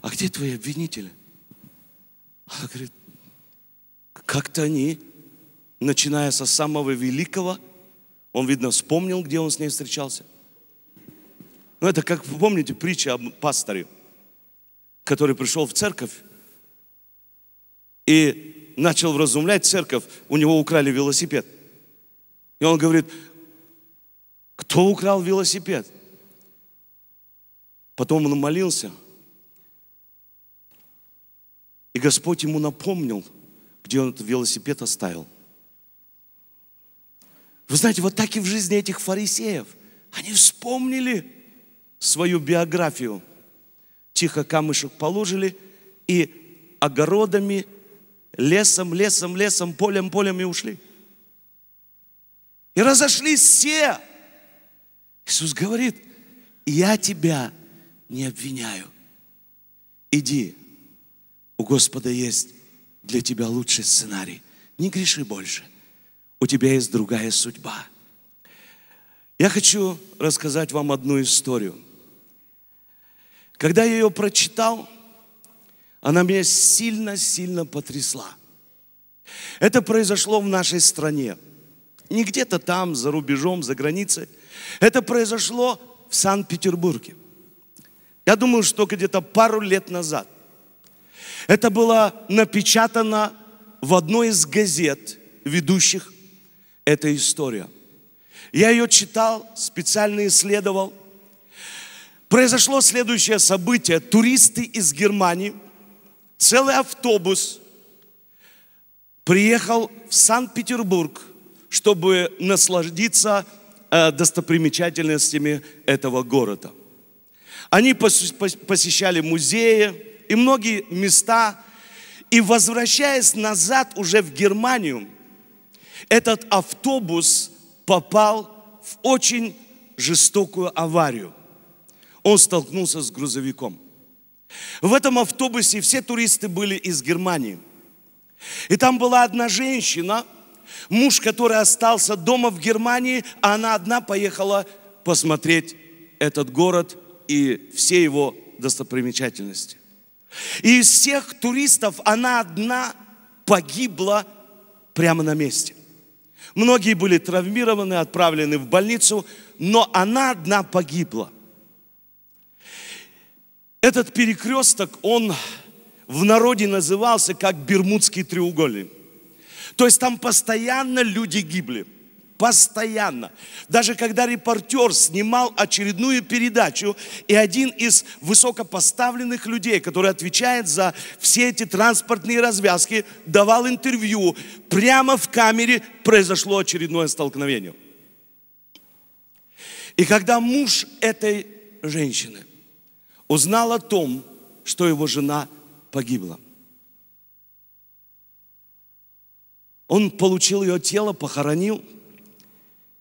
а где твои обвинители? Она говорит, как-то они, начиная со самого великого, он, видно, вспомнил, где он с ней встречался. Ну, это как, помните, притча о пасторе, который пришел в церковь, и начал вразумлять церковь, у него украли велосипед. И он говорит, кто украл велосипед? Потом он молился, и Господь ему напомнил, где он этот велосипед оставил. Вы знаете, вот так и в жизни этих фарисеев. Они вспомнили свою биографию. Тихо камышек положили и огородами – лесом, лесом, лесом, полем, полем и ушли. И разошлись все. Иисус говорит, я тебя не обвиняю. Иди, у Господа есть для тебя лучший сценарий. Не греши больше. У тебя есть другая судьба. Я хочу рассказать вам одну историю. Когда я ее прочитал, она меня сильно-сильно потрясла. Это произошло в нашей стране. Не где-то там, за рубежом, за границей. Это произошло в Санкт-Петербурге. Я думаю, что где-то пару лет назад. Это было напечатано в одной из газет ведущих эта история. Я ее читал, специально исследовал. Произошло следующее событие. Туристы из Германии – целый автобус приехал в Санкт-Петербург, чтобы насладиться э, достопримечательностями этого города. Они посещали музеи и многие места, и возвращаясь назад уже в Германию, этот автобус попал в очень жестокую аварию. Он столкнулся с грузовиком – в этом автобусе все туристы были из Германии. И там была одна женщина, муж, который остался дома в Германии, а она одна поехала посмотреть этот город и все его достопримечательности. И из всех туристов она одна погибла прямо на месте. Многие были травмированы, отправлены в больницу, но она одна погибла. Этот перекресток, он в народе назывался как Бермудский треугольник. То есть там постоянно люди гибли. Постоянно. Даже когда репортер снимал очередную передачу, и один из высокопоставленных людей, который отвечает за все эти транспортные развязки, давал интервью, прямо в камере произошло очередное столкновение. И когда муж этой женщины узнал о том, что его жена погибла. Он получил ее тело, похоронил,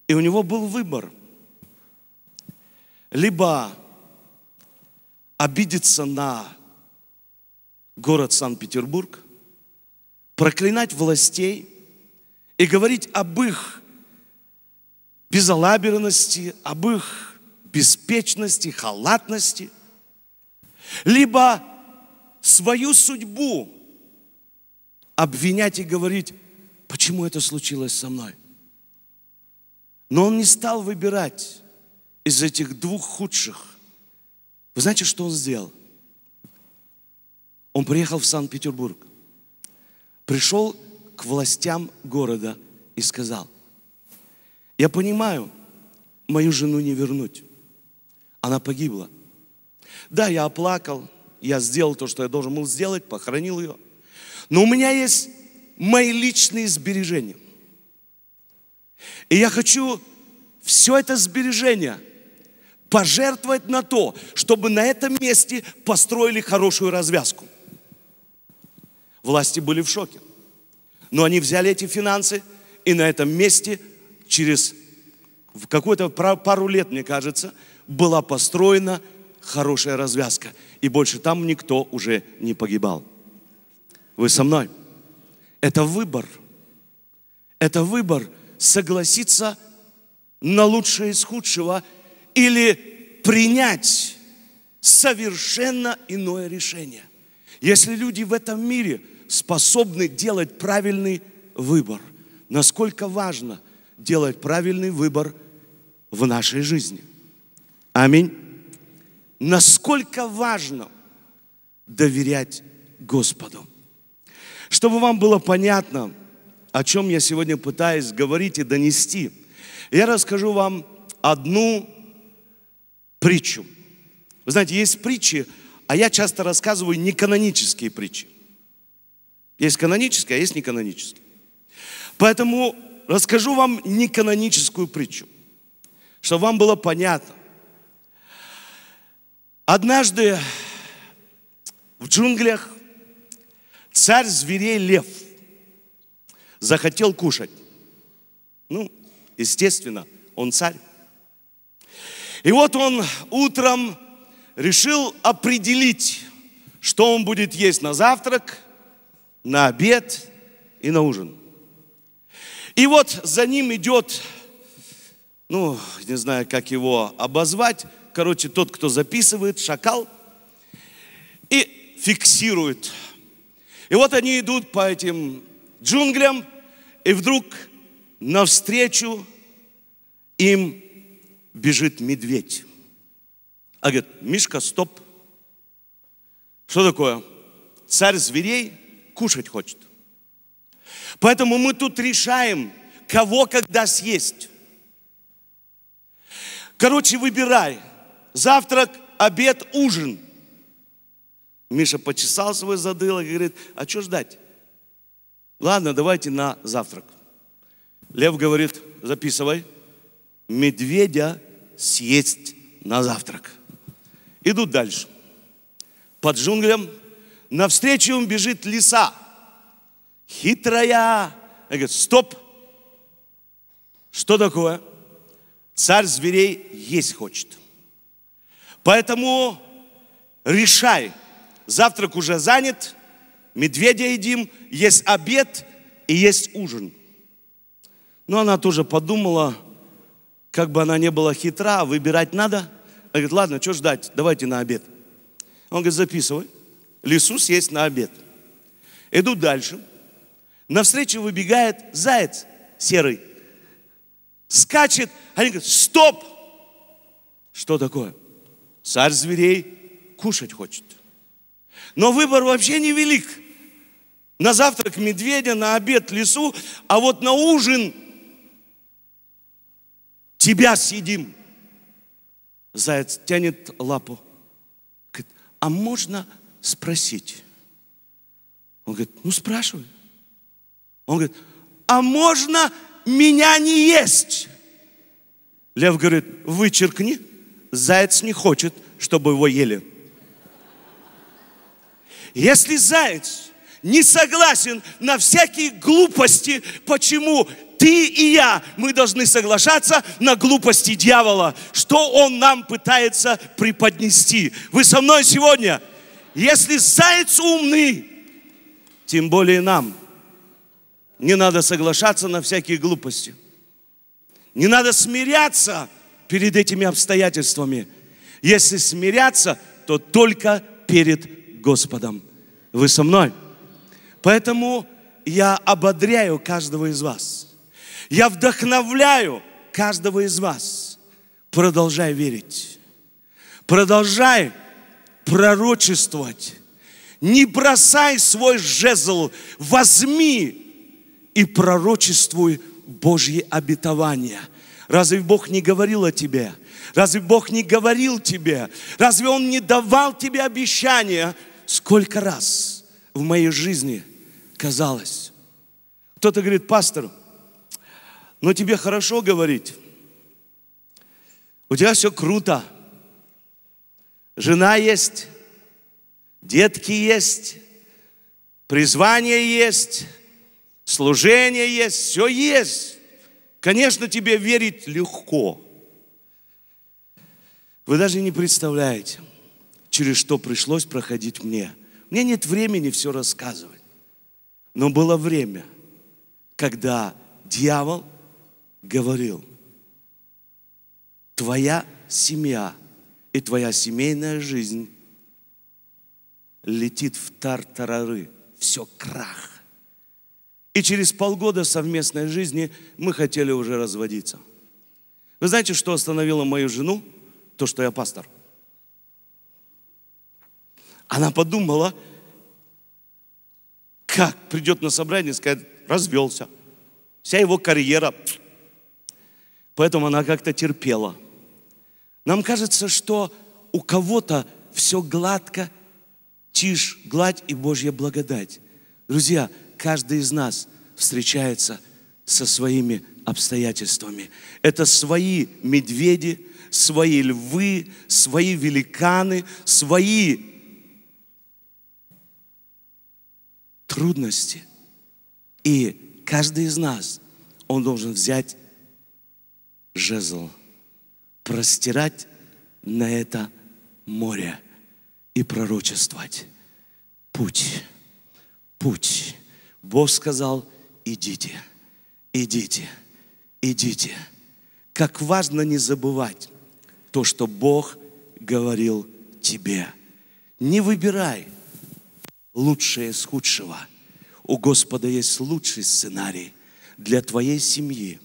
и у него был выбор. Либо обидеться на город Санкт-Петербург, проклинать властей и говорить об их безалаберности, об их беспечности, халатности – либо свою судьбу обвинять и говорить, почему это случилось со мной. Но он не стал выбирать из этих двух худших. Вы знаете, что он сделал? Он приехал в Санкт-Петербург, пришел к властям города и сказал, я понимаю, мою жену не вернуть. Она погибла. Да, я оплакал, я сделал то, что я должен был сделать, похоронил ее. Но у меня есть мои личные сбережения. И я хочу все это сбережение пожертвовать на то, чтобы на этом месте построили хорошую развязку. Власти были в шоке. Но они взяли эти финансы и на этом месте через какую-то пару лет, мне кажется, была построена хорошая развязка. И больше там никто уже не погибал. Вы со мной? Это выбор. Это выбор согласиться на лучшее из худшего или принять совершенно иное решение. Если люди в этом мире способны делать правильный выбор, насколько важно делать правильный выбор в нашей жизни. Аминь насколько важно доверять Господу. Чтобы вам было понятно, о чем я сегодня пытаюсь говорить и донести, я расскажу вам одну притчу. Вы знаете, есть притчи, а я часто рассказываю неканонические притчи. Есть канонические, а есть неканонические. Поэтому расскажу вам неканоническую притчу, чтобы вам было понятно. Однажды в джунглях царь зверей лев захотел кушать. Ну, естественно, он царь. И вот он утром решил определить, что он будет есть на завтрак, на обед и на ужин. И вот за ним идет, ну, не знаю, как его обозвать, короче, тот, кто записывает, шакал, и фиксирует. И вот они идут по этим джунглям, и вдруг навстречу им бежит медведь. А говорит, Мишка, стоп. Что такое? Царь зверей кушать хочет. Поэтому мы тут решаем, кого когда съесть. Короче, выбирай – Завтрак, обед, ужин. Миша почесал свой задылок и говорит, а что ждать? Ладно, давайте на завтрак. Лев говорит, записывай, медведя съесть на завтрак. Идут дальше. Под джунглям навстречу им бежит лиса. Хитрая. Она говорит, стоп. Что такое? Царь зверей есть хочет. Поэтому решай. Завтрак уже занят, медведя едим, есть обед и есть ужин. Но она тоже подумала, как бы она не была хитра, а выбирать надо. Она говорит, ладно, что ждать, давайте на обед. Он говорит, записывай. Лису съесть на обед. Иду дальше. Навстречу выбегает заяц серый. Скачет. Они говорят, стоп! Что такое? Царь зверей кушать хочет. Но выбор вообще невелик. На завтрак медведя, на обед лесу, а вот на ужин тебя съедим. Заяц тянет лапу. Говорит, а можно спросить? Он говорит, ну спрашивай. Он говорит, а можно меня не есть? Лев говорит, вычеркни. Заяц не хочет, чтобы его ели. Если заяц не согласен на всякие глупости, почему ты и я, мы должны соглашаться на глупости дьявола, что он нам пытается преподнести. Вы со мной сегодня? Если заяц умный, тем более нам, не надо соглашаться на всякие глупости. Не надо смиряться – перед этими обстоятельствами. Если смиряться, то только перед Господом. Вы со мной? Поэтому я ободряю каждого из вас. Я вдохновляю каждого из вас. Продолжай верить. Продолжай пророчествовать. Не бросай свой жезл. Возьми и пророчествуй Божье обетования. Разве Бог не говорил о тебе? Разве Бог не говорил тебе? Разве Он не давал тебе обещания? Сколько раз в моей жизни казалось. Кто-то говорит, пастор, но ну тебе хорошо говорить. У тебя все круто. Жена есть, детки есть, призвание есть, служение есть, все есть. Конечно, тебе верить легко. Вы даже не представляете, через что пришлось проходить мне. Мне нет времени все рассказывать. Но было время, когда дьявол говорил, твоя семья и твоя семейная жизнь летит в тартарары. Все крах. И через полгода совместной жизни мы хотели уже разводиться. Вы знаете, что остановило мою жену? То, что я пастор. Она подумала, как придет на собрание и скажет, развелся. Вся его карьера. Поэтому она как-то терпела. Нам кажется, что у кого-то все гладко, тишь, гладь и Божья благодать. Друзья, каждый из нас встречается со своими обстоятельствами. Это свои медведи, свои львы, свои великаны, свои трудности. И каждый из нас, он должен взять жезл, простирать на это море и пророчествовать. Путь, путь, Бог сказал, идите, идите, идите. Как важно не забывать то, что Бог говорил тебе. Не выбирай лучшее из худшего. У Господа есть лучший сценарий для твоей семьи,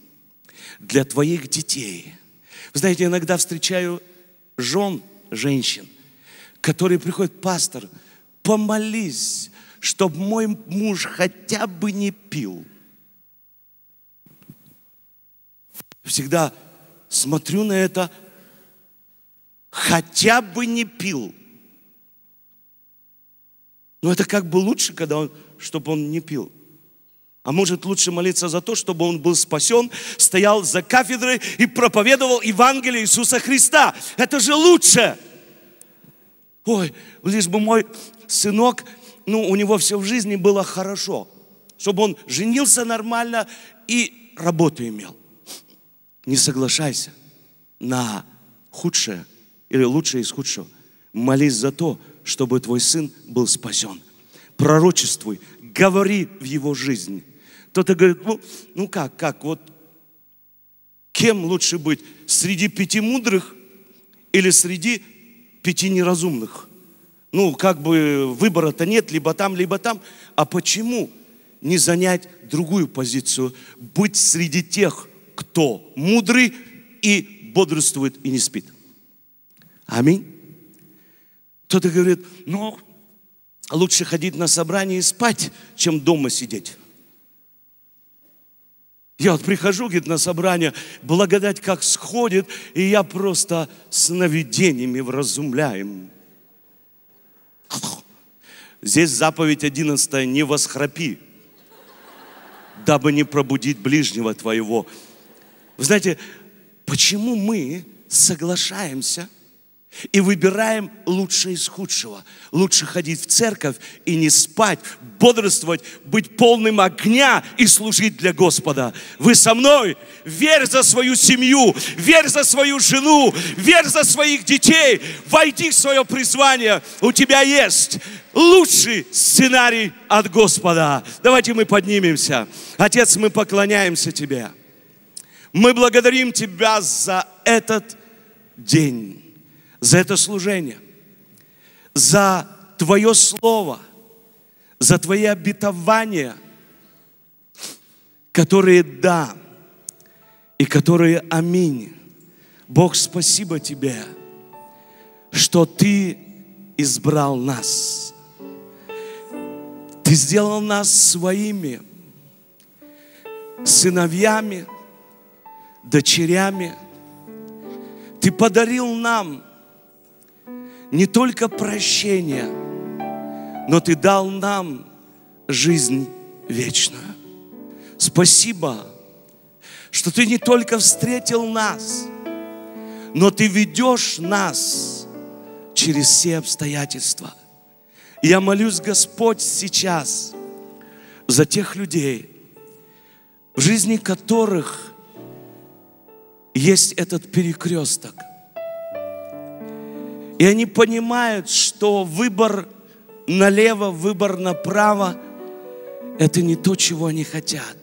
для твоих детей. Вы знаете, иногда встречаю жен, женщин, которые приходят, пастор, помолись чтобы мой муж хотя бы не пил. Всегда смотрю на это, хотя бы не пил. Но это как бы лучше, когда он, чтобы он не пил. А может лучше молиться за то, чтобы он был спасен, стоял за кафедрой и проповедовал Евангелие Иисуса Христа. Это же лучше. Ой, лишь бы мой сынок ну, у него все в жизни было хорошо, чтобы он женился нормально и работу имел. Не соглашайся на худшее или лучшее из худшего. Молись за то, чтобы твой сын был спасен. Пророчествуй, говори в его жизни. Кто-то говорит, ну, ну как, как, вот кем лучше быть, среди пяти мудрых или среди пяти неразумных – ну, как бы выбора-то нет, либо там, либо там. А почему не занять другую позицию? Быть среди тех, кто мудрый и бодрствует и не спит. Аминь. Кто-то говорит, ну, лучше ходить на собрание и спать, чем дома сидеть. Я вот прихожу, говорит, на собрание, благодать как сходит, и я просто сновидениями вразумляем. Здесь заповедь 11, не восхрапи, дабы не пробудить ближнего твоего. Вы знаете, почему мы соглашаемся – и выбираем лучшее из худшего. Лучше ходить в церковь и не спать, бодрствовать, быть полным огня и служить для Господа. Вы со мной? Верь за свою семью, верь за свою жену, верь за своих детей. Войди в свое призвание. У тебя есть лучший сценарий от Господа. Давайте мы поднимемся. Отец, мы поклоняемся Тебе. Мы благодарим Тебя за этот день за это служение, за Твое Слово, за Твои обетования, которые да, и которые аминь. Бог, спасибо Тебе, что Ты избрал нас. Ты сделал нас своими сыновьями, дочерями. Ты подарил нам не только прощение, но Ты дал нам жизнь вечную. Спасибо, что Ты не только встретил нас, но Ты ведешь нас через все обстоятельства. Я молюсь, Господь, сейчас за тех людей, в жизни которых есть этот перекресток – и они понимают, что выбор налево, выбор направо – это не то, чего они хотят.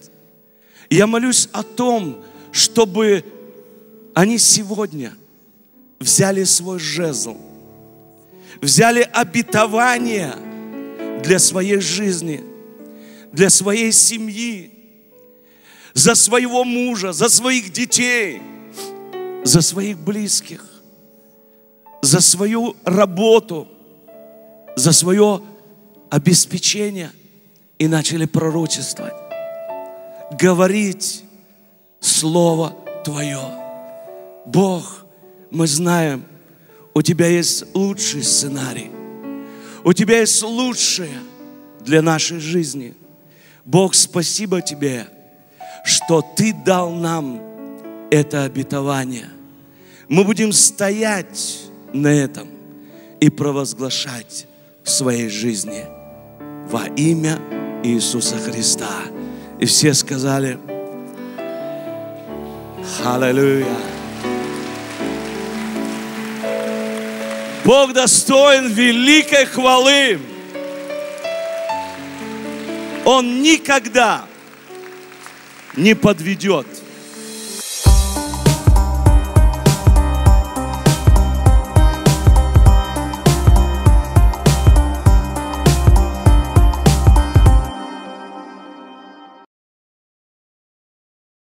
Я молюсь о том, чтобы они сегодня взяли свой жезл, взяли обетование для своей жизни, для своей семьи, за своего мужа, за своих детей, за своих близких за свою работу, за свое обеспечение и начали пророчествовать, говорить Слово Твое. Бог, мы знаем, у Тебя есть лучший сценарий, у Тебя есть лучшее для нашей жизни. Бог, спасибо Тебе, что Ты дал нам это обетование. Мы будем стоять на этом и провозглашать в своей жизни во имя Иисуса Христа. И все сказали Аллилуйя. Бог достоин великой хвалы. Он никогда не подведет.